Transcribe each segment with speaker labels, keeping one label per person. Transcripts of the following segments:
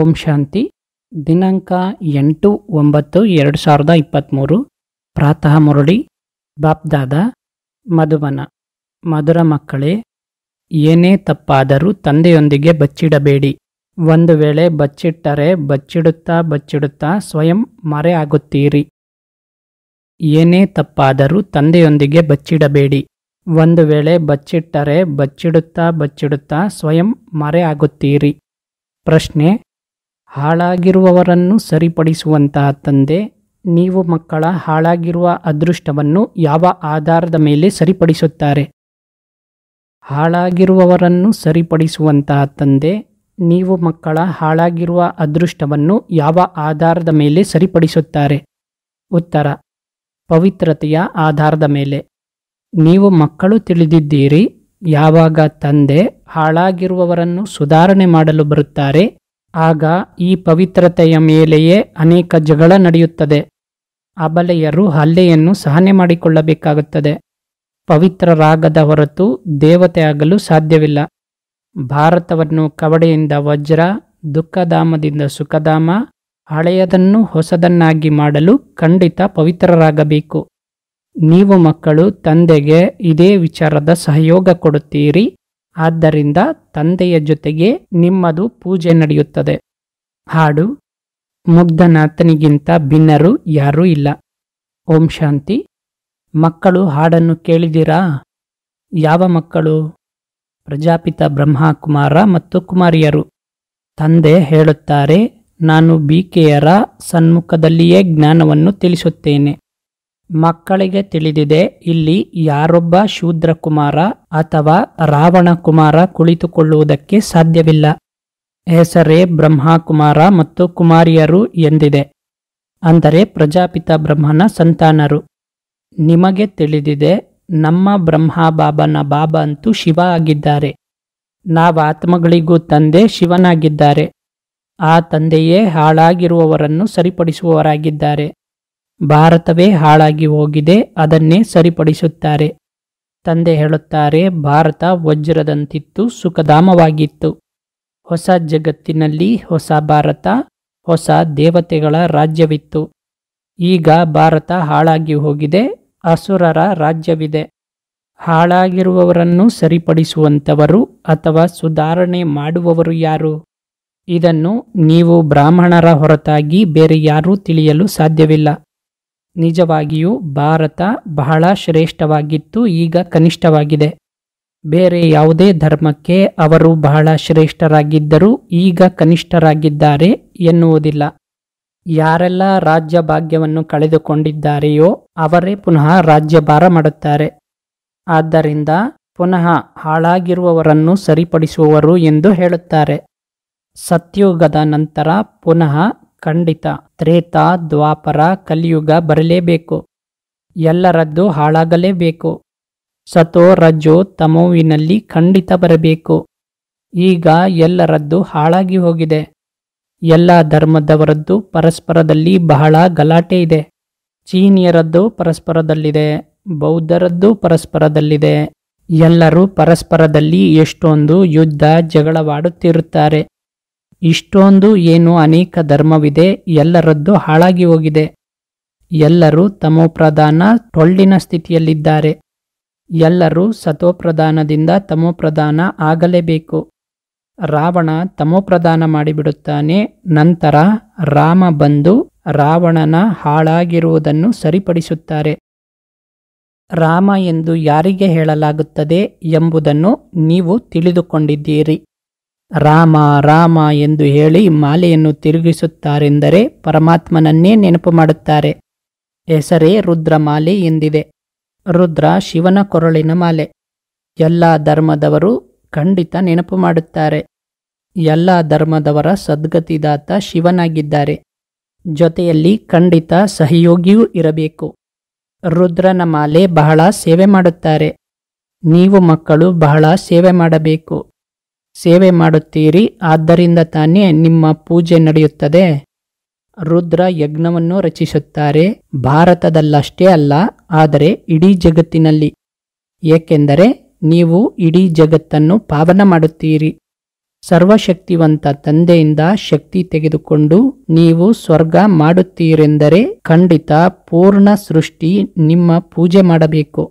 Speaker 1: ಓಂ ಶಾಂತಿ ದಿನಾಂಕ ಎಂಟು ಒಂಬತ್ತು ಎರಡು ಸಾವಿರದ ಇಪ್ಪತ್ತ್ಮೂರು ಪ್ರಾತಃ ಮುರಳಿ ಬಾಪ್ದಾದ ಮಧುವನ ಮಧುರ ಮಕ್ಕಳೇ ಏನೇ ತಪ್ಪಾದರೂ ತಂದೆಯೊಂದಿಗೆ ಬಚ್ಚಿಡಬೇಡಿ ಒಂದು ವೇಳೆ ಬಚ್ಚಿಟ್ಟರೆ ಬಚ್ಚಿಡುತ್ತಾ ಬಚ್ಚಿಡುತ್ತಾ ಸ್ವಯಂ ಮರೆ ಆಗುತ್ತೀರಿ ಏನೇ ತಪ್ಪಾದರೂ ತಂದೆಯೊಂದಿಗೆ ಬಚ್ಚಿಡಬೇಡಿ ಒಂದು ವೇಳೆ ಬಚ್ಚಿಟ್ಟರೆ ಬಚ್ಚಿಡುತ್ತಾ ಬಚ್ಚಿಡುತ್ತಾ ಸ್ವಯಂ ಮರೆ ಆಗುತ್ತೀರಿ ಪ್ರಶ್ನೆ ಹಾಳಾಗಿರುವವರನ್ನು ಸರಿಪಡಿಸುವಂತಹ ತಂದೆ ನೀವು ಮಕ್ಕಳ ಹಾಳಾಗಿರುವ ಅದೃಷ್ಟವನ್ನು ಯಾವ ಆಧಾರದ ಮೇಲೆ ಸರಿಪಡಿಸುತ್ತಾರೆ ಹಾಳಾಗಿರುವವರನ್ನು ಸರಿಪಡಿಸುವಂತಹ ತಂದೆ ನೀವು ಮಕ್ಕಳ ಹಾಳಾಗಿರುವ ಅದೃಷ್ಟವನ್ನು ಯಾವ ಆಧಾರದ ಮೇಲೆ ಸರಿಪಡಿಸುತ್ತಾರೆ ಉತ್ತರ ಪವಿತ್ರತೆಯ ಆಧಾರದ ಮೇಲೆ ನೀವು ಮಕ್ಕಳು ತಿಳಿದಿದ್ದೀರಿ ಯಾವಾಗ ತಂದೆ ಹಾಳಾಗಿರುವವರನ್ನು ಸುಧಾರಣೆ ಮಾಡಲು ಬರುತ್ತಾರೆ ಆಗ ಈ ಪವಿತ್ರತೆಯ ಮೇಲೆಯೇ ಅನೇಕ ಜಗಳ ನಡೆಯುತ್ತದೆ ಅಬಲೆಯರು ಹಲ್ಲೆಯನ್ನು ಸಹನೆ ಮಾಡಿಕೊಳ್ಳಬೇಕಾಗುತ್ತದೆ ಪವಿತ್ರರಾಗದ ಹೊರತು ದೇವತೆ ಆಗಲು ಸಾಧ್ಯವಿಲ್ಲ ಭಾರತವನ್ನು ಕವಡೆಯಿಂದ ವಜ್ರ ದುಃಖಧಾಮದಿಂದ ಸುಖಧಾಮ ಹಳೆಯದನ್ನು ಹೊಸದನ್ನಾಗಿ ಮಾಡಲು ಖಂಡಿತ ಪವಿತ್ರರಾಗಬೇಕು ನೀವು ಮಕ್ಕಳು ತಂದೆಗೆ ಇದೇ ವಿಚಾರದ ಸಹಯೋಗ ಕೊಡುತ್ತೀರಿ ಆದ್ದರಿಂದ ತಂದೆಯ ಜೊತೆಗೆ ನಿಮ್ಮದು ಪೂಜೆ ನಡೆಯುತ್ತದೆ ಹಾಡು ಮುಗ್ಧನಾಥನಿಗಿಂತ ಭಿನ್ನರು ಯಾರೂ ಇಲ್ಲ ಓಂ ಶಾಂತಿ ಮಕ್ಕಳು ಹಾಡನ್ನು ಕೇಳಿದಿರಾ ಯಾವ ಮಕ್ಕಳು ಪ್ರಜಾಪಿತ ಬ್ರಹ್ಮಕುಮಾರ ಮತ್ತು ಕುಮಾರಿಯರು ತಂದೆ ಹೇಳುತ್ತಾರೆ ನಾನು ಬಿಕೆಯರ ಸನ್ಮುಖದಲ್ಲಿಯೇ ಜ್ಞಾನವನ್ನು ತಿಳಿಸುತ್ತೇನೆ ಮಕ್ಕಳಿಗೆ ತಿಳಿದಿದೆ ಇಲ್ಲಿ ಯಾರೊಬ್ಬ ಶೂದ್ರಕುಮಾರ ಅಥವಾ ರಾವಣಕುಮಾರ ಕುಳಿತುಕೊಳ್ಳುವುದಕ್ಕೆ ಸಾಧ್ಯವಿಲ್ಲ ಹೆಸರೇ ಬ್ರಹ್ಮಕುಮಾರ ಮತ್ತು ಕುಮಾರಿಯರು ಎಂದಿದೆ ಅಂದರೆ ಪ್ರಜಾಪಿತ ಬ್ರಹ್ಮನ ಸಂತಾನರು ನಿಮಗೆ ತಿಳಿದಿದೆ ನಮ್ಮ ಬ್ರಹ್ಮ ಬಾಬನ ಬಾಬಾ ಅಂತೂ ಶಿವ ಆಗಿದ್ದಾರೆ ನಾವು ಆತ್ಮಗಳಿಗೂ ತಂದೆ ಶಿವನಾಗಿದ್ದಾರೆ ಆ ತಂದೆಯೇ ಹಾಳಾಗಿರುವವರನ್ನು ಸರಿಪಡಿಸುವವರಾಗಿದ್ದಾರೆ ಭಾರತವೇ ಹಾಳಾಗಿ ಹೋಗಿದೆ ಅದನ್ನೇ ಸರಿಪಡಿಸುತ್ತಾರೆ ತಂದೆ ಹೇಳುತ್ತಾರೆ ಭಾರತ ವಜ್ರದಂತಿತ್ತು ಸುಖಧಾಮವಾಗಿತ್ತು ಹೊಸ ಜಗತ್ತಿನಲ್ಲಿ ಹೊಸ ಭಾರತ ಹೊಸ ದೇವತೆಗಳ ರಾಜ್ಯವಿತ್ತು ಈಗ ಭಾರತ ಹಾಳಾಗಿ ಹೋಗಿದೆ ಅಸುರರ ರಾಜ್ಯವಿದೆ ಹಾಳಾಗಿರುವವರನ್ನು ಸರಿಪಡಿಸುವಂಥವರು ಅಥವಾ ಸುಧಾರಣೆ ಮಾಡುವವರು ಯಾರು ಇದನ್ನು ನೀವು ಬ್ರಾಹ್ಮಣರ ಹೊರತಾಗಿ ಬೇರೆ ಯಾರೂ ತಿಳಿಯಲು ಸಾಧ್ಯವಿಲ್ಲ ನಿಜವಾಗಿಯೂ ಭಾರತ ಬಹಳ ಶ್ರೇಷ್ಠವಾಗಿತ್ತು ಈಗ ಕನಿಷ್ಠವಾಗಿದೆ ಬೇರೆ ಯಾವುದೇ ಧರ್ಮಕ್ಕೆ ಅವರು ಬಹಳ ಶ್ರೇಷ್ಠರಾಗಿದ್ದರೂ ಈಗ ಕನಿಷ್ಠರಾಗಿದ್ದಾರೆ ಎನ್ನುವುದಿಲ್ಲ ಯಾರೆಲ್ಲ ರಾಜ್ಯ ಭಾಗ್ಯವನ್ನು ಕಳೆದುಕೊಂಡಿದ್ದಾರೆಯೋ ಅವರೇ ಪುನಃ ರಾಜ್ಯಭಾರ ಮಾಡುತ್ತಾರೆ ಆದ್ದರಿಂದ ಪುನಃ ಹಾಳಾಗಿರುವವರನ್ನು ಸರಿಪಡಿಸುವವರು ಎಂದು ಹೇಳುತ್ತಾರೆ ಸತ್ಯುಗದ ನಂತರ ಪುನಃ ಖಂಡಿತ ತ್ರೇತ ದ್ವಾಪರ ಕಲಿಯುಗ ಬರಲೇಬೇಕು ಎಲ್ಲರದ್ದು ಹಾಳಾಗಲೇಬೇಕು ಸತೋ ರಜೋ ತಮೋವಿನಲ್ಲಿ ಖಂಡಿತ ಬರಬೇಕು ಈಗ ಎಲ್ಲರದ್ದು ಹಾಳಾಗಿ ಹೋಗಿದೆ ಎಲ್ಲ ಧರ್ಮದವರದ್ದು ಪರಸ್ಪರದಲ್ಲಿ ಬಹಳ ಗಲಾಟೆ ಇದೆ ಚೀನಿಯರದ್ದು ಪರಸ್ಪರದಲ್ಲಿದೆ ಬೌದ್ಧರದ್ದು ಪರಸ್ಪರದಲ್ಲಿದೆ ಎಲ್ಲರೂ ಪರಸ್ಪರದಲ್ಲಿ ಎಷ್ಟೊಂದು ಯುದ್ಧ ಜಗಳವಾಡುತ್ತಿರುತ್ತಾರೆ ಇಷ್ಟೊಂದು ಏನು ಅನೇಕ ಧರ್ಮವಿದೆ ಎಲ್ಲರದ್ದು ಹಾಳಾಗಿ ಹೋಗಿದೆ ಎಲ್ಲರೂ ತಮೋಪ್ರಧಾನ ಟೊಳ್ಳಿನ ಸ್ಥಿತಿಯಲ್ಲಿದ್ದಾರೆ ಎಲ್ಲರೂ ಸತೋಪ್ರಧಾನದಿಂದ ತಮೋಪ್ರಧಾನ ಆಗಲೇಬೇಕು ರಾವಣ ತಮೋಪ್ರಧಾನ ಮಾಡಿಬಿಡುತ್ತಾನೆ ನಂತರ ರಾಮ ಬಂದು ರಾವಣನ ಹಾಳಾಗಿರುವುದನ್ನು ಸರಿಪಡಿಸುತ್ತಾರೆ ರಾಮ ಎಂದು ಯಾರಿಗೆ ಹೇಳಲಾಗುತ್ತದೆ ಎಂಬುದನ್ನು ನೀವು ತಿಳಿದುಕೊಂಡಿದ್ದೀರಿ ರಾಮ ರಾಮ ಎಂದು ಹೇಳಿ ಮಾಲೆಯನ್ನು ತಿರುಗಿಸುತ್ತಾರೆಂದರೆ ಪರಮಾತ್ಮನನ್ನೇ ನೆನಪು ಮಾಡುತ್ತಾರೆ ಹೆಸರೇ ರುದ್ರ ಮಾಲೆ ಎಂದಿದೆ ರುದ್ರ ಶಿವನ ಕೊರಳಿನ ಮಾಲೆ ಎಲ್ಲ ಧರ್ಮದವರು ಖಂಡಿತ ನೆನಪು ಮಾಡುತ್ತಾರೆ ಎಲ್ಲ ಧರ್ಮದವರ ಸದ್ಗತಿದಾತ ಶಿವನಾಗಿದ್ದಾರೆ ಜೊತೆಯಲ್ಲಿ ಖಂಡಿತ ಸಹಯೋಗಿಯೂ ಇರಬೇಕು ರುದ್ರನ ಮಾಲೆ ಬಹಳ ಸೇವೆ ಮಾಡುತ್ತಾರೆ ನೀವು ಮಕ್ಕಳು ಬಹಳ ಸೇವೆ ಮಾಡಬೇಕು ಸೇವೆ ಮಾಡುತ್ತೀರಿ ಆದ್ದರಿಂದ ತಾನೇ ನಿಮ್ಮ ಪೂಜೆ ನಡೆಯುತ್ತದೆ ರುದ್ರ ಯಜ್ಞವನ್ನು ರಚಿಸುತ್ತಾರೆ ಭಾರತದಲ್ಲಷ್ಟೇ ಅಲ್ಲ ಆದರೆ ಇಡೀ ಜಗತ್ತಿನಲ್ಲಿ ಏಕೆಂದರೆ ನೀವು ಇಡೀ ಜಗತ್ತನ್ನು ಪಾವನ ಮಾಡುತ್ತೀರಿ ಸರ್ವಶಕ್ತಿವಂತ ತಂದೆಯಿಂದ ಶಕ್ತಿ ತೆಗೆದುಕೊಂಡು ನೀವು ಸ್ವರ್ಗ ಮಾಡುತ್ತೀರೆಂದರೆ ಖಂಡಿತ ಪೂರ್ಣ ಸೃಷ್ಟಿ ನಿಮ್ಮ ಪೂಜೆ ಮಾಡಬೇಕು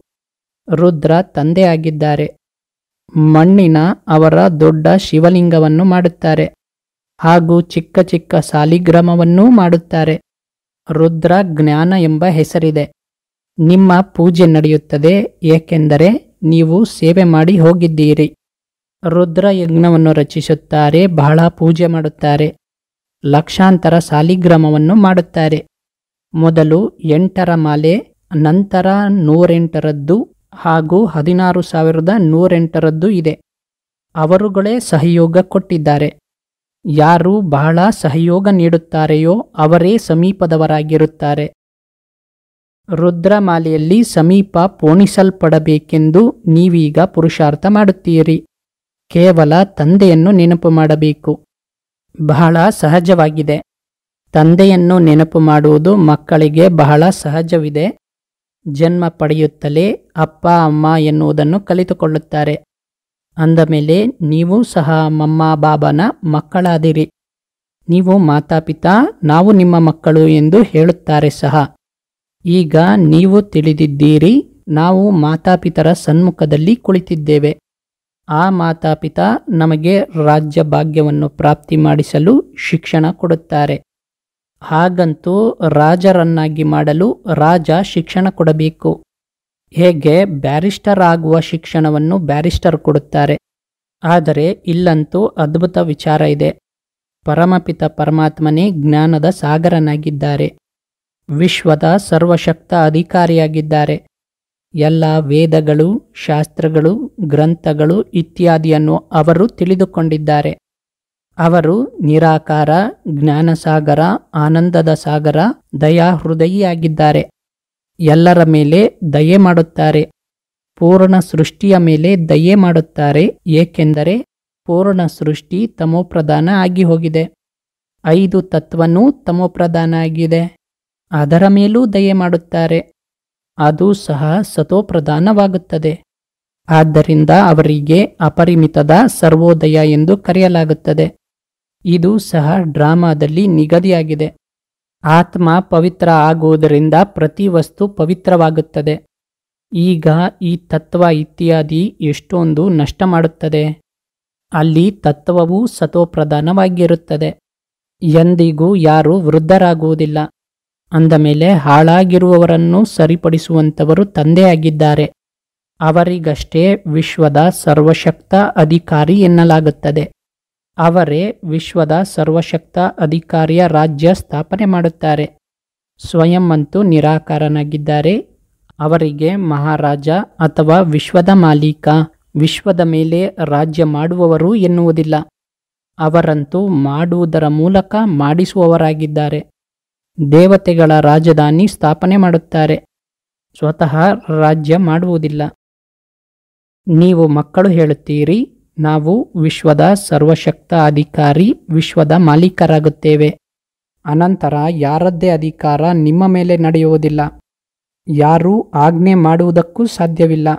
Speaker 1: ರುದ್ರ ತಂದೆ ಆಗಿದ್ದಾರೆ ಮಣ್ಣಿನ ಅವರ ದೊಡ್ಡ ಶಿವಲಿಂಗವನ್ನು ಮಾಡುತ್ತಾರೆ ಹಾಗೂ ಚಿಕ್ಕ ಚಿಕ್ಕ ಸಾಲಿಗ್ರಾಮವನ್ನೂ ಮಾಡುತ್ತಾರೆ ರುದ್ರ ಜ್ಞಾನ ಎಂಬ ಹೆಸರಿದೆ ನಿಮ್ಮ ಪೂಜೆ ನಡೆಯುತ್ತದೆ ಏಕೆಂದರೆ ನೀವು ಸೇವೆ ಮಾಡಿ ಹೋಗಿದ್ದೀರಿ ರುದ್ರ ಯಜ್ಞವನ್ನು ರಚಿಸುತ್ತಾರೆ ಬಹಳ ಪೂಜೆ ಮಾಡುತ್ತಾರೆ ಲಕ್ಷಾಂತರ ಸಾಲಿಗ್ರಾಮವನ್ನು ಮಾಡುತ್ತಾರೆ ಮೊದಲು ಎಂಟರ ಮಾಲೆ ನಂತರ ನೂರೆಂಟರದ್ದು ಹಾಗೂ ಹದಿನಾರು ಸಾವಿರದ ನೂರೆಂಟರದ್ದು ಇದೆ ಅವರುಗಳೇ ಸಹಯೋಗ ಕೊಟ್ಟಿದ್ದಾರೆ ಯಾರು ಬಹಳ ಸಹಯೋಗ ನೀಡುತ್ತಾರೆಯೋ ಅವರೇ ಸಮೀಪದವರಾಗಿರುತ್ತಾರೆ ರುದ್ರಮಾಲೆಯಲ್ಲಿ ಸಮೀಪ ಪೋಣಿಸಲ್ಪಡಬೇಕೆಂದು ನೀವೀಗ ಪುರುಷಾರ್ಥ ಮಾಡುತ್ತೀರಿ ಕೇವಲ ತಂದೆಯನ್ನು ನೆನಪು ಮಾಡಬೇಕು ಬಹಳ ಸಹಜವಾಗಿದೆ ತಂದೆಯನ್ನು ನೆನಪು ಮಾಡುವುದು ಮಕ್ಕಳಿಗೆ ಬಹಳ ಸಹಜವಿದೆ ಜನ್ಮ ಪಡೆಯುತ್ತಲೇ ಅಪ್ಪ ಅಮ್ಮ ಎನ್ನುವುದನ್ನು ಕಲಿತುಕೊಳ್ಳುತ್ತಾರೆ ಅಂದಮೇಲೆ ನೀವು ಸಹ ಮಮ್ಮ ಬಾಬನ ಮಕ್ಕಳಾದಿರಿ ನೀವು ಮಾತಾಪಿತಾ ನಾವು ನಿಮ್ಮ ಮಕ್ಕಳು ಎಂದು ಹೇಳುತ್ತಾರೆ ಸಹ ಈಗ ನೀವು ತಿಳಿದಿದ್ದೀರಿ ನಾವು ಮಾತಾಪಿತರ ಸನ್ಮುಖದಲ್ಲಿ ಕುಳಿತಿದ್ದೇವೆ ಆ ಮಾತಾಪಿತ ನಮಗೆ ರಾಜ್ಯ ಭಾಗ್ಯವನ್ನು ಪ್ರಾಪ್ತಿ ಮಾಡಿಸಲು ಶಿಕ್ಷಣ ಕೊಡುತ್ತಾರೆ ಹಾಗಂತೂ ರಾಜರನ್ನಾಗಿ ಮಾಡಲು ರಾಜ ಶಿಕ್ಷಣ ಕೊಡಬೇಕು ಹೇಗೆ ಬ್ಯಾರಿಸ್ಟರ್ ಆಗುವ ಶಿಕ್ಷಣವನ್ನು ಬ್ಯಾರಿಸ್ಟರ್ ಕೊಡುತ್ತಾರೆ ಆದರೆ ಇಲ್ಲಂತೂ ಅದ್ಭುತ ವಿಚಾರ ಇದೆ ಪರಮಪಿತ ಪರಮಾತ್ಮನೇ ಜ್ಞಾನದ ಸಾಗರನಾಗಿದ್ದಾರೆ ವಿಶ್ವದ ಸರ್ವಶಕ್ತ ಅಧಿಕಾರಿಯಾಗಿದ್ದಾರೆ ಎಲ್ಲ ವೇದಗಳು ಶಾಸ್ತ್ರಗಳು ಗ್ರಂಥಗಳು ಇತ್ಯಾದಿಯನ್ನು ಅವರು ತಿಳಿದುಕೊಂಡಿದ್ದಾರೆ ಅವರು ನಿರಾಕಾರ ಜ್ಞಾನಸಾಗರ ಆನಂದದ ಸಾಗರ ದಯಾ ಎಲ್ಲರ ಮೇಲೆ ದಯೆ ಮಾಡುತ್ತಾರೆ ಪೂರ್ಣ ಸೃಷ್ಟಿಯ ಮೇಲೆ ದಯೆ ಮಾಡುತ್ತಾರೆ ಏಕೆಂದರೆ ಪೂರ್ಣ ಸೃಷ್ಟಿ ತಮೋಪ್ರಧಾನ ಆಗಿ ಹೋಗಿದೆ ಐದು ತತ್ವನೂ ತಮೋಪ್ರಧಾನ ಆಗಿದೆ ಅದರ ಮೇಲೂ ದಯೆ ಮಾಡುತ್ತಾರೆ ಅದು ಸಹ ಸತೋಪ್ರಧಾನವಾಗುತ್ತದೆ ಆದ್ದರಿಂದ ಅವರಿಗೆ ಅಪರಿಮಿತದ ಸರ್ವೋದಯ ಎಂದು ಕರೆಯಲಾಗುತ್ತದೆ ಇದು ಸಹ ಡ್ರಾಮಾದಲ್ಲಿ ನಿಗದಿಯಾಗಿದೆ ಆತ್ಮ ಪವಿತ್ರ ಆಗುವುದರಿಂದ ಪ್ರತಿ ವಸ್ತು ಪವಿತ್ರವಾಗುತ್ತದೆ ಈಗ ಈ ತತ್ವ ಇತ್ಯಾದಿ ಎಷ್ಟೊಂದು ನಷ್ಟ ಮಾಡುತ್ತದೆ ಅಲ್ಲಿ ತತ್ವವು ಸತೋಪ್ರಧಾನವಾಗಿರುತ್ತದೆ ಎಂದಿಗೂ ಯಾರೂ ವೃದ್ಧರಾಗುವುದಿಲ್ಲ ಅಂದಮೇಲೆ ಹಾಳಾಗಿರುವವರನ್ನು ಸರಿಪಡಿಸುವಂಥವರು ತಂದೆಯಾಗಿದ್ದಾರೆ ಅವರಿಗಷ್ಟೇ ವಿಶ್ವದ ಸರ್ವಶಕ್ತ ಅಧಿಕಾರಿ ಎನ್ನಲಾಗುತ್ತದೆ ಅವರೇ ವಿಶ್ವದ ಸರ್ವಶಕ್ತ ಅಧಿಕಾರಿಯ ರಾಜ್ಯ ಸ್ಥಾಪನೆ ಮಾಡುತ್ತಾರೆ ಸ್ವಯಂ ಅಂತೂ ನಿರಾಕಾರನಾಗಿದ್ದಾರೆ ಅವರಿಗೆ ಮಹಾರಾಜ ಅಥವಾ ವಿಶ್ವದ ಮಾಲೀಕ ವಿಶ್ವದ ಮೇಲೆ ರಾಜ್ಯ ಮಾಡುವವರು ಎನ್ನುವುದಿಲ್ಲ ಅವರಂತೂ ಮಾಡುವುದರ ಮೂಲಕ ಮಾಡಿಸುವವರಾಗಿದ್ದಾರೆ ದೇವತೆಗಳ ರಾಜಧಾನಿ ಸ್ಥಾಪನೆ ಮಾಡುತ್ತಾರೆ ಸ್ವತಃ ರಾಜ್ಯ ಮಾಡುವುದಿಲ್ಲ ನೀವು ಮಕ್ಕಳು ಹೇಳುತ್ತೀರಿ ನಾವು ವಿಶ್ವದ ಸರ್ವಶಕ್ತ ಅಧಿಕಾರಿ ವಿಶ್ವದ ಮಾಲೀಕರಾಗುತ್ತೇವೆ ಅನಂತರ ಯಾರದ್ದೇ ಅಧಿಕಾರ ನಿಮ್ಮ ಮೇಲೆ ನಡೆಯುವುದಿಲ್ಲ ಯಾರೂ ಆಜ್ಞೆ ಮಾಡುವುದಕ್ಕೂ ಸಾಧ್ಯವಿಲ್ಲ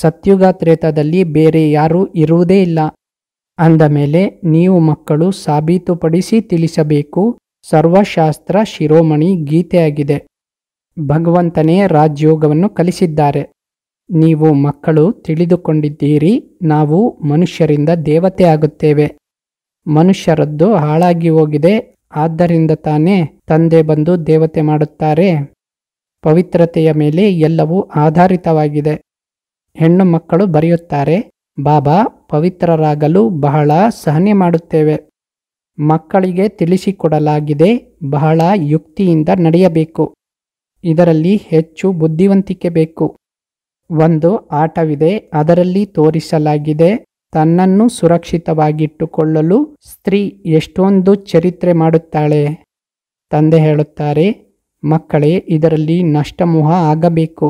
Speaker 1: ಸತ್ಯುಗ ತ್ರೇತದಲ್ಲಿ ಬೇರೆ ಯಾರೂ ಇರುವುದೇ ಇಲ್ಲ ಅಂದ ಮೇಲೆ ನೀವು ಮಕ್ಕಳು ಸಾಬೀತುಪಡಿಸಿ ತಿಳಿಸಬೇಕು ಸರ್ವಶಾಸ್ತ್ರ ಶಿರೋಮಣಿ ಗೀತೆಯಾಗಿದೆ ಭಗವಂತನೇ ರಾಜ್ಯೋಗವನ್ನು ಕಲಿಸಿದ್ದಾರೆ ನೀವು ಮಕ್ಕಳು ತಿಳಿದುಕೊಂಡಿದ್ದೀರಿ ನಾವು ಮನುಷ್ಯರಿಂದ ದೇವತೆ ಆಗುತ್ತೇವೆ ಮನುಷ್ಯರದ್ದು ಹಾಳಾಗಿ ಹೋಗಿದೆ ಆದ್ದರಿಂದ ತಾನೇ ತಂದೆ ಬಂದು ದೇವತೆ ಮಾಡುತ್ತಾರೆ ಪವಿತ್ರತೆಯ ಮೇಲೆ ಎಲ್ಲವೂ ಆಧಾರಿತವಾಗಿದೆ ಹೆಣ್ಣು ಮಕ್ಕಳು ಬರೆಯುತ್ತಾರೆ ಬಾಬಾ ಪವಿತ್ರರಾಗಲು ಬಹಳ ಸಹನೆ ಮಾಡುತ್ತೇವೆ ಮಕ್ಕಳಿಗೆ ತಿಳಿಸಿಕೊಡಲಾಗಿದೆ ಬಹಳ ಯುಕ್ತಿಯಿಂದ ನಡೆಯಬೇಕು ಇದರಲ್ಲಿ ಹೆಚ್ಚು ಬುದ್ಧಿವಂತಿಕೆ ಬೇಕು ಒಂದು ಆಟವಿದೆ ಅದರಲ್ಲಿ ತೋರಿಸಲಾಗಿದೆ ತನ್ನನ್ನು ಸುರಕ್ಷಿತವಾಗಿಟ್ಟುಕೊಳ್ಳಲು ಸ್ತ್ರೀ ಎಷ್ಟೊಂದು ಚರಿತ್ರೆ ಮಾಡುತ್ತಾಳೆ ತಂದೆ ಹೇಳುತ್ತಾರೆ ಮಕ್ಕಳೇ ಇದರಲ್ಲಿ ನಷ್ಟಮೋಹ ಆಗಬೇಕು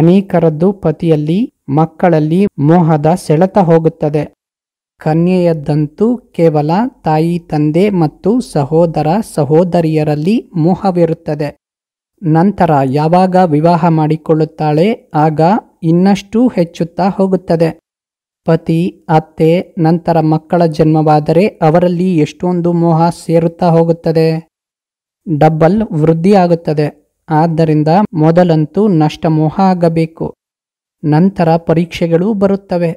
Speaker 1: ಅನೇಕರದ್ದು ಪತಿಯಲ್ಲಿ ಮಕ್ಕಳಲ್ಲಿ ಮೋಹದ ಸೆಳೆತ ಹೋಗುತ್ತದೆ ಕನ್ಯೆಯದ್ದಂತೂ ಕೇವಲ ತಾಯಿ ತಂದೆ ಮತ್ತು ಸಹೋದರ ಸಹೋದರಿಯರಲ್ಲಿ ಮೋಹವಿರುತ್ತದೆ ನಂತರ ಯಾವಾಗ ವಿವಾಹ ಮಾಡಿಕೊಳ್ಳುತ್ತಾಳೆ ಆಗ ಇನ್ನಷ್ಟು ಹೆಚ್ಚುತ್ತಾ ಹೋಗುತ್ತದೆ ಪತಿ ಅತ್ತೆ ನಂತರ ಮಕ್ಕಳ ಜನ್ಮವಾದರೆ ಅವರಲ್ಲಿ ಎಷ್ಟೊಂದು ಮೋಹ ಸೇರುತ್ತಾ ಹೋಗುತ್ತದೆ ಡಬ್ಬಲ್ ವೃದ್ಧಿಯಾಗುತ್ತದೆ ಆದ್ದರಿಂದ ಮೊದಲಂತೂ ನಷ್ಟ ಮೋಹ ಆಗಬೇಕು ನಂತರ ಪರೀಕ್ಷೆಗಳು ಬರುತ್ತವೆ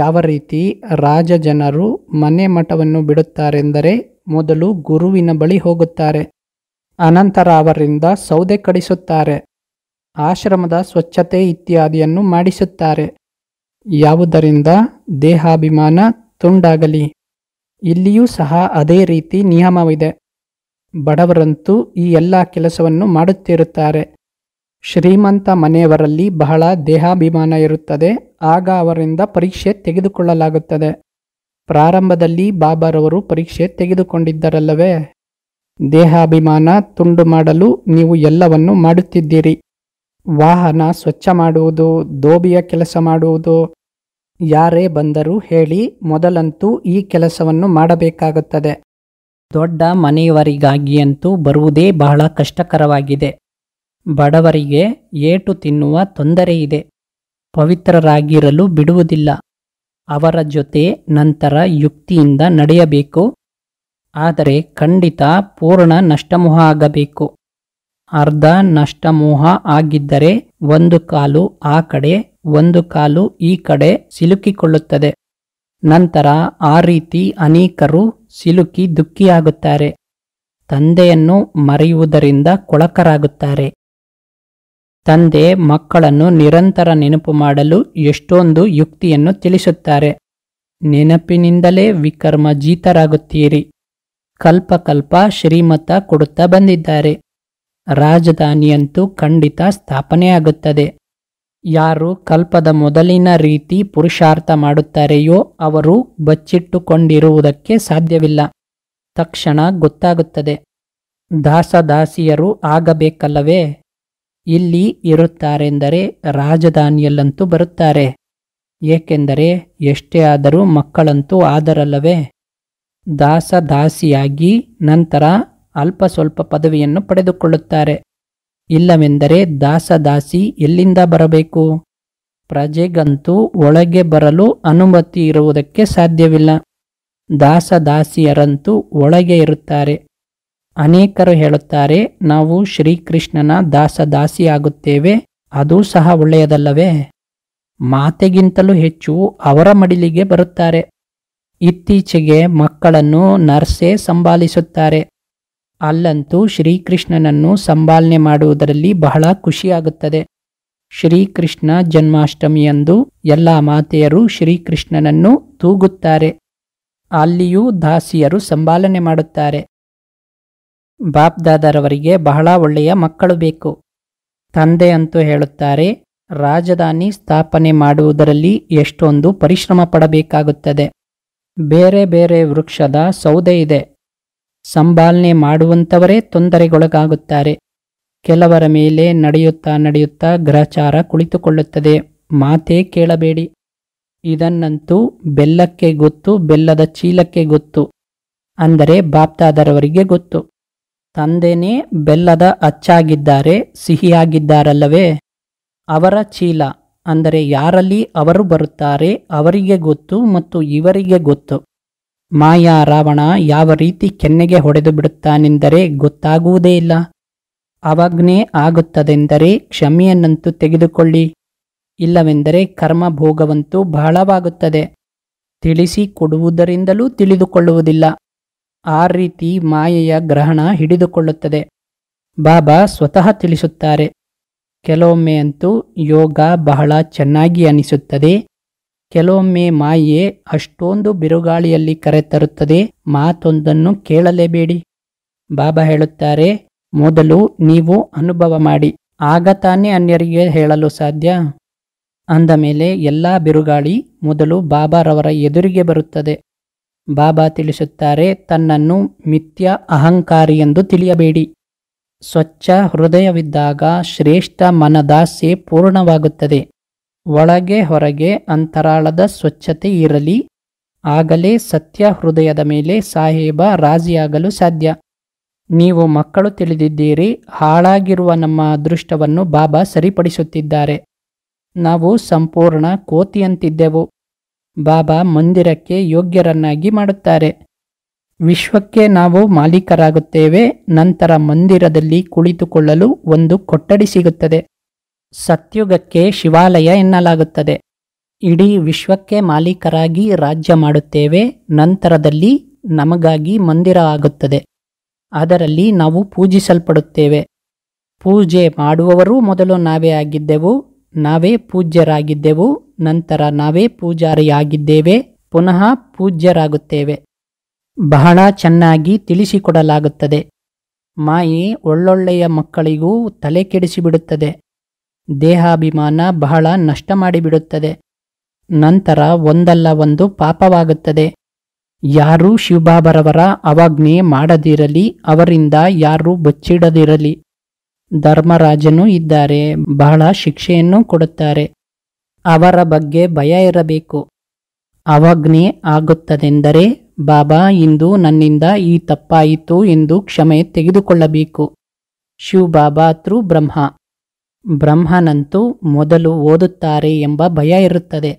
Speaker 1: ಯಾವ ರೀತಿ ರಾಜ ಜನರು ಮನೆ ಮಠವನ್ನು ಬಿಡುತ್ತಾರೆಂದರೆ ಮೊದಲು ಗುರುವಿನ ಬಳಿ ಹೋಗುತ್ತಾರೆ ಅನಂತರ ಅವರಿಂದ ಸೌದೆ ಕಡಿಸುತ್ತಾರೆ ಆಶ್ರಮದ ಸ್ವಚ್ಛತೆ ಇತ್ಯಾದಿಯನ್ನು ಮಾಡಿಸುತ್ತಾರೆ ಯಾವುದರಿಂದ ದೇಹಾಭಿಮಾನ ತುಂಡಾಗಲಿ ಇಲ್ಲಿಯೂ ಸಹ ಅದೇ ರೀತಿ ನಿಯಮವಿದೆ ಬಡವರಂತೂ ಈ ಎಲ್ಲ ಕೆಲಸವನ್ನು ಮಾಡುತ್ತಿರುತ್ತಾರೆ ಶ್ರೀಮಂತ ಮನೆಯವರಲ್ಲಿ ಬಹಳ ದೇಹಾಭಿಮಾನ ಇರುತ್ತದೆ ಆಗ ಅವರಿಂದ ಪರೀಕ್ಷೆ ತೆಗೆದುಕೊಳ್ಳಲಾಗುತ್ತದೆ ಪ್ರಾರಂಭದಲ್ಲಿ ಬಾಬಾರವರು ಪರೀಕ್ಷೆ ತೆಗೆದುಕೊಂಡಿದ್ದರಲ್ಲವೇ ದೇಹಾಭಿಮಾನ ತುಂಡು ಮಾಡಲು ನೀವು ಎಲ್ಲವನ್ನು ಮಾಡುತ್ತಿದ್ದೀರಿ ವಾಹನ ಸ್ವಚ್ಛ ಮಾಡುವುದು ದೋಬಿಯ ಕೆಲಸ ಮಾಡುವುದು ಯಾರೇ ಬಂದರೂ ಹೇಳಿ ಮೊದಲಂತೂ ಈ ಕೆಲಸವನ್ನು ಮಾಡಬೇಕಾಗುತ್ತದೆ ದೊಡ್ಡ ಮನೆಯವರಿಗಾಗಿಯಂತೂ ಬರುವುದೇ ಬಹಳ ಕಷ್ಟಕರವಾಗಿದೆ ಬಡವರಿಗೆ ಏಟು ತಿನ್ನುವ ತೊಂದರೆ ಇದೆ ಪವಿತ್ರರಾಗಿರಲು ಬಿಡುವುದಿಲ್ಲ ಅವರ ಜೊತೆ ನಂತರ ಯುಕ್ತಿಯಿಂದ ನಡೆಯಬೇಕು ಆದರೆ ಖಂಡಿತ ಪೂರ್ಣ ನಷ್ಟಮೋಹ ಆಗಬೇಕು ಅರ್ಧ ನಷ್ಟಮೋಹ ಆಗಿದ್ದರೆ ಒಂದು ಕಾಲು ಆ ಕಡೆ ಒಂದು ಕಾಲು ಈ ಕಡೆ ಸಿಲುಕಿಕೊಳ್ಳುತ್ತದೆ ನಂತರ ಆ ರೀತಿ ಅನೇಕರು ಸಿಲುಕಿ ದುಃಖಿಯಾಗುತ್ತಾರೆ ತಂದೆಯನ್ನು ಮರೆಯುವುದರಿಂದ ಕೊಳಕರಾಗುತ್ತಾರೆ ತಂದೆ ಮಕ್ಕಳನ್ನು ನಿರಂತರ ನೆನಪು ಮಾಡಲು ಎಷ್ಟೊಂದು ಯುಕ್ತಿಯನ್ನು ತಿಳಿಸುತ್ತಾರೆ ನೆನಪಿನಿಂದಲೇ ವಿಕರ್ಮ ಜೀತರಾಗುತ್ತೀರಿ ಕಲ್ಪಕಲ್ಪ ಶ್ರೀಮತ ಕೊಡುತ್ತಾ ಬಂದಿದ್ದಾರೆ ರಾಜಧಾನಿಯಂತೂ ಖಂಡಿತ ಸ್ಥಾಪನೆಯಾಗುತ್ತದೆ ಯಾರು ಕಲ್ಪದ ಮೊದಲಿನ ರೀತಿ ಪುರುಷಾರ್ಥ ಮಾಡುತ್ತಾರೆಯೋ ಅವರು ಬಚ್ಚಿಟ್ಟುಕೊಂಡಿರುವುದಕ್ಕೆ ಸಾಧ್ಯವಿಲ್ಲ ತಕ್ಷಣ ಗೊತ್ತಾಗುತ್ತದೆ ದಾಸದಾಸಿಯರು ಆಗಬೇಕಲ್ಲವೇ ಇಲ್ಲಿ ಇರುತ್ತಾರೆಂದರೆ ರಾಜಧಾನಿಯಲ್ಲಂತೂ ಬರುತ್ತಾರೆ ಏಕೆಂದರೆ ಎಷ್ಟೇ ಆದರೂ ಮಕ್ಕಳಂತೂ ಆದರಲ್ಲವೇ ದಾಸದಾಸಿಯಾಗಿ ನಂತರ ಅಲ್ಪ ಸ್ವಲ್ಪ ಪದವಿಯನ್ನು ಪಡೆದುಕೊಳ್ಳುತ್ತಾರೆ ಇಲ್ಲವೆಂದರೆ ದಾಸದಾಸಿ ಎಲ್ಲಿಂದ ಬರಬೇಕು ಪ್ರಜೆಗಂತೂ ಒಳಗೆ ಬರಲು ಅನುಮತಿ ಇರುವುದಕ್ಕೆ ಸಾಧ್ಯವಿಲ್ಲ ದಾಸದಾಸಿಯರಂತೂ ಒಳಗೆ ಇರುತ್ತಾರೆ ಅನೇಕರು ಹೇಳುತ್ತಾರೆ ನಾವು ಶ್ರೀಕೃಷ್ಣನ ದಾಸದಾಸಿಯಾಗುತ್ತೇವೆ ಅದೂ ಸಹ ಒಳ್ಳೆಯದಲ್ಲವೇ ಮಾತೆಗಿಂತಲೂ ಹೆಚ್ಚು ಅವರ ಮಡಿಲಿಗೆ ಬರುತ್ತಾರೆ ಇತ್ತೀಚೆಗೆ ಮಕ್ಕಳನ್ನು ನರ್ಸೇ ಸಂಭಾಲಿಸುತ್ತಾರೆ ಅಲ್ಲಂತೂ ಶ್ರೀಕೃಷ್ಣನನ್ನು ಸಂಭಾಲನೆ ಮಾಡುವುದರಲ್ಲಿ ಬಹಳ ಖುಷಿಯಾಗುತ್ತದೆ ಶ್ರೀಕೃಷ್ಣ ಜನ್ಮಾಷ್ಟಮಿಯಂದು ಎಲ್ಲ ಮಾತೆಯರು ಶ್ರೀಕೃಷ್ಣನನ್ನು ತೂಗುತ್ತಾರೆ ಅಲ್ಲಿಯೂ ದಾಸಿಯರು ಸಂಭಾಲನೆ ಮಾಡುತ್ತಾರೆ ಬಾಪ್ದಾದರವರಿಗೆ ಬಹಳ ಒಳ್ಳೆಯ ಮಕ್ಕಳು ಬೇಕು ತಂದೆ ಅಂತೂ ಹೇಳುತ್ತಾರೆ ರಾಜಧಾನಿ ಸ್ಥಾಪನೆ ಮಾಡುವುದರಲ್ಲಿ ಎಷ್ಟೊಂದು ಪರಿಶ್ರಮ ಪಡಬೇಕಾಗುತ್ತದೆ ಬೇರೆ ಬೇರೆ ವೃಕ್ಷದ ಸೌದೆ ಇದೆ ಸಂಭಾಲನೆ ಮಾಡುವಂಥವರೇ ತೊಂದರೆಗೊಳಗಾಗುತ್ತಾರೆ ಕೆಲವರ ಮೇಲೆ ನಡೆಯುತ್ತಾ ನಡೆಯುತ್ತಾ ಗ್ರಹಚಾರ ಕುಳಿತುಕೊಳ್ಳುತ್ತದೆ ಮಾತೇ ಕೇಳಬೇಡಿ ಇದನ್ನಂತೂ ಬೆಲ್ಲಕ್ಕೆ ಗೊತ್ತು ಬೆಲ್ಲದ ಚೀಲಕ್ಕೆ ಗೊತ್ತು ಅಂದರೆ ಬಾಪ್ತಾದರವರಿಗೆ ಗೊತ್ತು ತಂದೆನೇ ಬೆಲ್ಲದ ಅಚ್ಚಾಗಿದ್ದಾರೆ ಸಿಹಿಯಾಗಿದ್ದಾರಲ್ಲವೇ ಅವರ ಚೀಲ ಅಂದರೆ ಯಾರಲ್ಲಿ ಅವರು ಬರುತ್ತಾರೆ ಅವರಿಗೆ ಗೊತ್ತು ಮತ್ತು ಇವರಿಗೆ ಗೊತ್ತು ಮಾಯಾ ರಾವಣ ಯಾವ ರೀತಿ ಕೆನ್ನೆಗೆ ಹೊಡೆದು ಬಿಡುತ್ತಾನೆಂದರೆ ಗೊತ್ತಾಗುವುದೇ ಇಲ್ಲ ಅವಾಗ್ನೆ ಆಗುತ್ತದೆಂದರೆ ಕ್ಷಮೆಯನ್ನಂತೂ ತೆಗೆದುಕೊಳ್ಳಿ ಇಲ್ಲವೆಂದರೆ ಕರ್ಮ ಭೋಗವಂತೂ ಬಹಳವಾಗುತ್ತದೆ ತಿಳಿಸಿ ಕೊಡುವುದರಿಂದಲೂ ತಿಳಿದುಕೊಳ್ಳುವುದಿಲ್ಲ ಆ ರೀತಿ ಮಾಯೆಯ ಗ್ರಹಣ ಹಿಡಿದುಕೊಳ್ಳುತ್ತದೆ ಬಾಬಾ ಸ್ವತಃ ತಿಳಿಸುತ್ತಾರೆ ಕೆಲವೊಮ್ಮೆ ಅಂತೂ ಯೋಗ ಬಹಳ ಚೆನ್ನಾಗಿ ಅನಿಸುತ್ತದೆ ಕೆಲವೊಮ್ಮೆ ಮಾಯೆ ಅಷ್ಟೊಂದು ಬಿರುಗಾಳಿಯಲ್ಲಿ ಕರೆತರುತ್ತದೆ ಮಾತೊಂದನ್ನು ಕೇಳಲೇಬೇಡಿ ಬಾಬಾ ಹೇಳುತ್ತಾರೆ ಮೊದಲು ನೀವು ಅನುಭವ ಮಾಡಿ ಆಗ ತಾನೇ ಅನ್ಯರಿಗೆ ಹೇಳಲು ಸಾಧ್ಯ ಅಂದ ಮೇಲೆ ಎಲ್ಲ ಬಿರುಗಾಳಿ ಮೊದಲು ಬಾಬಾರವರ ಎದುರಿಗೆ ಬರುತ್ತದೆ ಬಾಬಾ ತಿಳಿಸುತ್ತಾರೆ ತನ್ನನ್ನು ಮಿಥ್ಯ ಅಹಂಕಾರಿ ಎಂದು ತಿಳಿಯಬೇಡಿ ಸ್ವಚ್ಛ ಹೃದಯವಿದ್ದಾಗ ಶ್ರೇಷ್ಠ ಮನದಾಸೆ ಪೂರ್ಣವಾಗುತ್ತದೆ ಒಳಗೆ ಹೊರಗೆ ಅಂತರಾಳದ ಸ್ವಚ್ಛತೆ ಇರಲಿ ಆಗಲೇ ಸತ್ಯ ಹೃದಯದ ಮೇಲೆ ಸಾಹೇಬ ರಾಜಿಯಾಗಲು ಸಾಧ್ಯ ನೀವು ಮಕ್ಕಳು ತಿಳಿದಿದ್ದೀರಿ ಹಾಳಾಗಿರುವ ನಮ್ಮ ಅದೃಷ್ಟವನ್ನು ಬಾಬಾ ಸರಿಪಡಿಸುತ್ತಿದ್ದಾರೆ ನಾವು ಸಂಪೂರ್ಣ ಕೋತಿಯಂತಿದ್ದೆವು ಬಾಬಾ ಮಂದಿರಕ್ಕೆ ಯೋಗ್ಯರನ್ನಾಗಿ ಮಾಡುತ್ತಾರೆ ವಿಶ್ವಕ್ಕೆ ನಾವು ಮಾಲೀಕರಾಗುತ್ತೇವೆ ನಂತರ ಮಂದಿರದಲ್ಲಿ ಕುಳಿತುಕೊಳ್ಳಲು ಒಂದು ಕೊಠಡಿ ಸಿಗುತ್ತದೆ ಸತ್ಯುಗಕ್ಕೆ ಶಿವಾಲಯ ಎನ್ನಲಾಗುತ್ತದೆ ಇಡೀ ವಿಶ್ವಕ್ಕೆ ಮಾಲೀಕರಾಗಿ ರಾಜ್ಯ ಮಾಡುತ್ತೇವೆ ನಂತರದಲ್ಲಿ ನಮಗಾಗಿ ಮಂದಿರ ಆಗುತ್ತದೆ ಅದರಲ್ಲಿ ನಾವು ಪೂಜಿಸಲ್ಪಡುತ್ತೇವೆ ಪೂಜೆ ಮಾಡುವವರು ಮೊದಲು ನಾವೇ ಆಗಿದ್ದೆವು ನಾವೇ ಪೂಜ್ಯರಾಗಿದ್ದೆವು ನಂತರ ನಾವೇ ಪೂಜಾರಿಯಾಗಿದ್ದೇವೆ ಪುನಃ ಪೂಜ್ಯರಾಗುತ್ತೇವೆ ಬಹಳ ಚೆನ್ನಾಗಿ ತಿಳಿಸಿಕೊಡಲಾಗುತ್ತದೆ ಮಾಯಿ ಒಳ್ಳೊಳ್ಳೆಯ ಮಕ್ಕಳಿಗೂ ತಲೆ ಕೆಡಿಸಿಬಿಡುತ್ತದೆ ದೇಹಾಭಿಮಾನ ಬಹಳ ನಷ್ಟ ಮಾಡಿಬಿಡುತ್ತದೆ ನಂತರ ಒಂದಲ್ಲ ಒಂದು ಪಾಪವಾಗುತ್ತದೆ ಯಾರೂ ಶಿವಬಾಬರವರ ಅವಾಜ್ಞೆ ಮಾಡದಿರಲಿ ಅವರಿಂದ ಯಾರೂ ಬಚ್ಚಿಡದಿರಲಿ ಧರ್ಮರಾಜನೂ ಇದ್ದಾರೆ ಬಹಳ ಶಿಕ್ಷೆಯನ್ನು ಕೊಡುತ್ತಾರೆ ಅವರ ಬಗ್ಗೆ ಭಯ ಇರಬೇಕು ಅವಜ್ಞೆ ಆಗುತ್ತದೆಂದರೆ ಬಾಬಾ ಇಂದು ನನ್ನಿಂದ ಈ ತಪ್ಪಾಯಿತು ಎಂದು ಕ್ಷಮೆ ತೆಗೆದುಕೊಳ್ಳಬೇಕು ತೃ ಬ್ರಹ್ಮ ಬ್ರಹ್ಮನಂತೂ ಮೊದಲು ಓದುತ್ತಾರೆ ಎಂಬ ಭಯ ಇರುತ್ತದೆ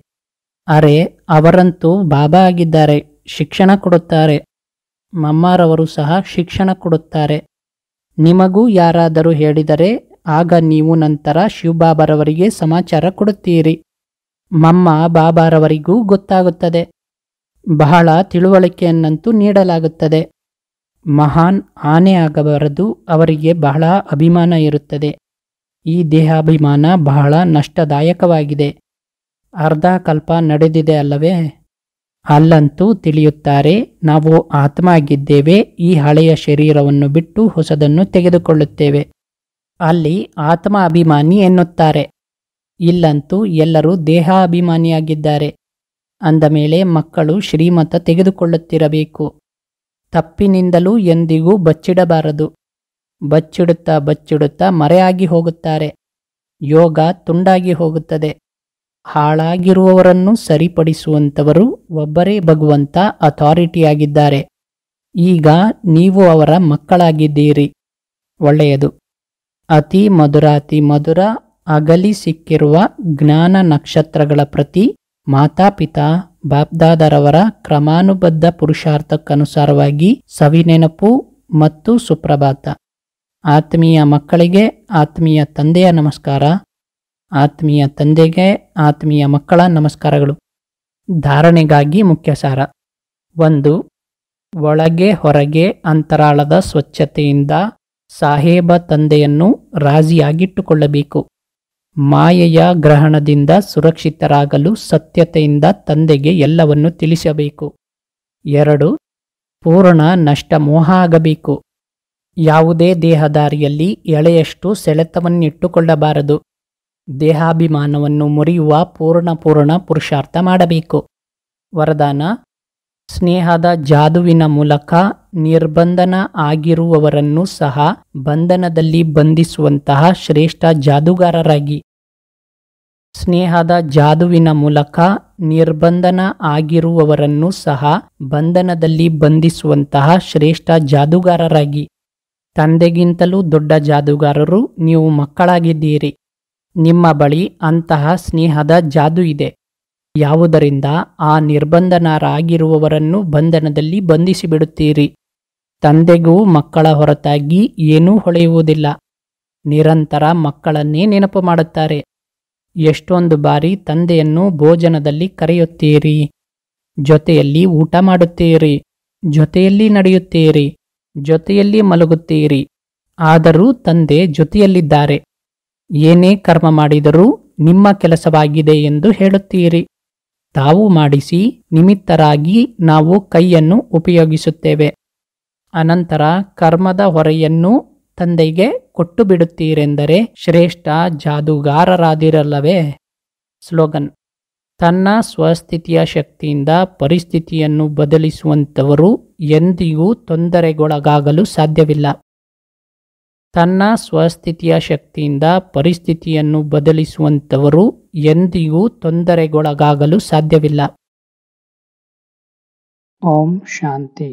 Speaker 1: ಅರೆ ಅವರಂತೂ ಬಾಬಾ ಆಗಿದ್ದಾರೆ ಶಿಕ್ಷಣ ಕೊಡುತ್ತಾರೆ ಮಮ್ಮಾರವರು ಸಹ ಶಿಕ್ಷಣ ಕೊಡುತ್ತಾರೆ ನಿಮಗೂ ಯಾರಾದರೂ ಹೇಳಿದರೆ ಆಗ ನೀವು ನಂತರ ಶಿವಬಾಬಾರವರಿಗೆ ಸಮಾಚಾರ ಕೊಡುತ್ತೀರಿ ಮಮ್ಮ ಬಾಬಾರವರಿಗೂ ಗೊತ್ತಾಗುತ್ತದೆ ಬಹಳ ತಿಳುವಳಿಕೆಯನ್ನಂತೂ ನೀಡಲಾಗುತ್ತದೆ ಮಹಾನ್ ಆನೆ ಆಗಬಾರದು ಅವರಿಗೆ ಬಹಳ ಅಭಿಮಾನ ಇರುತ್ತದೆ ಈ ದೇಹಾಭಿಮಾನ ಬಹಳ ನಷ್ಟದಾಯಕವಾಗಿದೆ ಅರ್ಧ ಕಲ್ಪ ನಡೆದಿದೆ ಅಲ್ಲವೇ ಅಲ್ಲಂತೂ ತಿಳಿಯುತ್ತಾರೆ ನಾವು ಆತ್ಮ ಆಗಿದ್ದೇವೆ ಈ ಹಳೆಯ ಶರೀರವನ್ನು ಬಿಟ್ಟು ಹೊಸದನ್ನು ತೆಗೆದುಕೊಳ್ಳುತ್ತೇವೆ ಅಲ್ಲಿ ಆತ್ಮ ಅಭಿಮಾನಿ ಎನ್ನುತ್ತಾರೆ ಇಲ್ಲಂತೂ ಎಲ್ಲರೂ ದೇಹ ಅಭಿಮಾನಿಯಾಗಿದ್ದಾರೆ ಅಂದ ಮೇಲೆ ಮಕ್ಕಳು ಶ್ರೀಮತ ತೆಗೆದುಕೊಳ್ಳುತ್ತಿರಬೇಕು ತಪ್ಪಿನಿಂದಲೂ ಎಂದಿಗೂ ಬಚ್ಚಿಡಬಾರದು ಬಚ್ಚಿಡುತ್ತಾ ಬಚ್ಚಿಡುತ್ತಾ ಮರೆಯಾಗಿ ಹೋಗುತ್ತಾರೆ ಯೋಗ ತುಂಡಾಗಿ ಹೋಗುತ್ತದೆ ಹಾಳಾಗಿರುವವರನ್ನು ಸರಿಪಡಿಸುವಂಥವರು ಒಬ್ಬರೇ ಭಗವಂತ ಅಥಾರಿಟಿಯಾಗಿದ್ದಾರೆ ಈಗ ನೀವು ಅವರ ಮಕ್ಕಳಾಗಿದ್ದೀರಿ ಒಳ್ಳೆಯದು ಅತಿ ಮಧುರಾತಿ ಮಧುರ ಅಗಲಿ ಸಿಕ್ಕಿರುವ ಜ್ಞಾನ ನಕ್ಷತ್ರಗಳ ಪ್ರತಿ ಪಿತಾ ಬಾಬ್ದಾದರವರ ಕ್ರಮಾನುಬದ್ಧ ಪುರುಷಾರ್ಥಕ್ಕನುಸಾರವಾಗಿ ಸವಿನೆನಪು ಮತ್ತು ಸುಪ್ರಭಾತ ಆತ್ಮೀಯ ಮಕ್ಕಳಿಗೆ ಆತ್ಮೀಯ ತಂದೆಯ ನಮಸ್ಕಾರ ಆತ್ಮೀಯ ತಂದೆಗೆ ಆತ್ಮೀಯ ಮಕ್ಕಳ ನಮಸ್ಕಾರಗಳು ಧಾರಣೆಗಾಗಿ ಮುಖ್ಯ ಸಾರ ಒಂದು ಒಳಗೆ ಹೊರಗೆ ಅಂತರಾಳದ ಸ್ವಚ್ಛತೆಯಿಂದ ಸಾಹೇಬ ತಂದೆಯನ್ನು ರಾಜಿಯಾಗಿಟ್ಟುಕೊಳ್ಳಬೇಕು ಮಾಯೆಯ ಗ್ರಹಣದಿಂದ ಸುರಕ್ಷಿತರಾಗಲು ಸತ್ಯತೆಯಿಂದ ತಂದೆಗೆ ಎಲ್ಲವನ್ನು ತಿಳಿಸಬೇಕು ಎರಡು ಪೂರ್ಣ ನಷ್ಟ ಮೋಹ ಆಗಬೇಕು ಯಾವುದೇ ದೇಹದಾರಿಯಲ್ಲಿ ಎಳೆಯಷ್ಟು ಸೆಳೆತವನ್ನಿಟ್ಟುಕೊಳ್ಳಬಾರದು ದೇಹಾಭಿಮಾನವನ್ನು ಮುರಿಯುವ ಪೂರ್ಣ ಪೂರ್ಣ ಪುರುಷಾರ್ಥ ಮಾಡಬೇಕು ವರದಾನ ಸ್ನೇಹದ ಜಾದುವಿನ ಮೂಲಕ ನಿರ್ಬಂಧನ ಆಗಿರುವವರನ್ನು ಸಹ ಬಂಧನದಲ್ಲಿ ಬಂಧಿಸುವಂತಹ ಶ್ರೇಷ್ಠ ಜಾದುಗಾರರಾಗಿ ಸ್ನೇಹದ ಜಾದುವಿನ ಮೂಲಕ ನಿರ್ಬಂಧನ ಆಗಿರುವವರನ್ನು ಸಹ ಬಂಧನದಲ್ಲಿ ಬಂಧಿಸುವಂತಹ ಶ್ರೇಷ್ಠ ಜಾದುಗಾರರಾಗಿ ತಂದೆಗಿಂತಲೂ ದೊಡ್ಡ ಜಾದುಗಾರರು ನೀವು ಮಕ್ಕಳಾಗಿದ್ದೀರಿ ನಿಮ್ಮ ಬಳಿ ಅಂತಹ ಸ್ನೇಹದ ಜಾದು ಇದೆ ಯಾವುದರಿಂದ ಆ ನಿರ್ಬಂಧನರಾಗಿರುವವರನ್ನು ಬಂಧನದಲ್ಲಿ ಬಂಧಿಸಿಬಿಡುತ್ತೀರಿ ತಂದೆಗೂ ಮಕ್ಕಳ ಹೊರತಾಗಿ ಏನೂ ಹೊಳೆಯುವುದಿಲ್ಲ ನಿರಂತರ ಮಕ್ಕಳನ್ನೇ ನೆನಪು ಮಾಡುತ್ತಾರೆ ಎಷ್ಟೊಂದು ಬಾರಿ ತಂದೆಯನ್ನು ಭೋಜನದಲ್ಲಿ ಕರೆಯುತ್ತೀರಿ ಜೊತೆಯಲ್ಲಿ ಊಟ ಮಾಡುತ್ತೀರಿ ಜೊತೆಯಲ್ಲಿ ನಡೆಯುತ್ತೀರಿ ಜೊತೆಯಲ್ಲಿ ಮಲಗುತ್ತೀರಿ ಆದರೂ ತಂದೆ ಜೊತೆಯಲ್ಲಿದ್ದಾರೆ ಏನೇ ಕರ್ಮ ಮಾಡಿದರೂ ನಿಮ್ಮ ಕೆಲಸವಾಗಿದೆ ಎಂದು ಹೇಳುತ್ತೀರಿ ತಾವು ಮಾಡಿಸಿ ನಿಮಿತ್ತರಾಗಿ ನಾವು ಕೈಯನ್ನು ಉಪಯೋಗಿಸುತ್ತೇವೆ ಅನಂತರ ಕರ್ಮದ ಹೊರೆಯನ್ನು ತಂದೆಗೆ ಕೊಟ್ಟು ಬಿಡುತ್ತೀರೆಂದರೆ ಶ್ರೇಷ್ಠ ಜಾದೂಗಾರರಾದಿರಲ್ಲವೇ ಸ್ಲೋಗನ್ ತನ್ನ ಸ್ವಸ್ಥಿತಿಯ ಶಕ್ತಿಯಿಂದ ಪರಿಸ್ಥಿತಿಯನ್ನು ಬದಲಿಸುವಂಥವರು ಎಂದಿಗೂ ತೊಂದರೆಗೊಳಗಾಗಲು ಸಾಧ್ಯವಿಲ್ಲ ತನ್ನ ಸ್ವಸ್ಥಿತಿಯ ಶಕ್ತಿಯಿಂದ ಪರಿಸ್ಥಿತಿಯನ್ನು ಬದಲಿಸುವಂಥವರು ಎಂದಿಗೂ ತೊಂದರೆಗೊಳಗಾಗಲು ಸಾಧ್ಯವಿಲ್ಲ ಓಂ ಶಾಂತಿ